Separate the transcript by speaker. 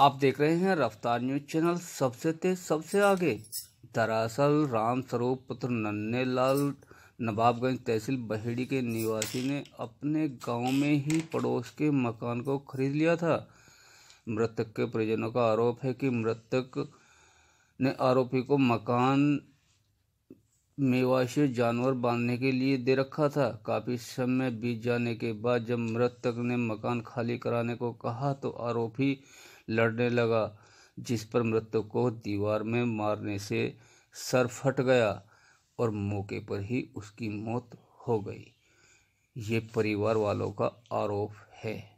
Speaker 1: आप देख रहे हैं रफ्तार न्यूज चैनल सबसे तेज सबसे आगे दरअसल राम स्वरूप पुत्र नन्ने लाल नवाबगंज तहसील बहेड़ी के निवासी ने अपने गांव में ही पड़ोस के मकान को खरीद लिया था मृतक के परिजनों का आरोप है कि मृतक ने आरोपी को मकान मेवाशी जानवर बांधने के लिए दे रखा था काफी समय बीत जाने के बाद जब मृतक ने मकान खाली कराने को कहा तो आरोपी लड़ने लगा जिस पर मृतक को दीवार में मारने से सर फट गया और मौके पर ही उसकी मौत हो गई ये परिवार वालों का आरोप है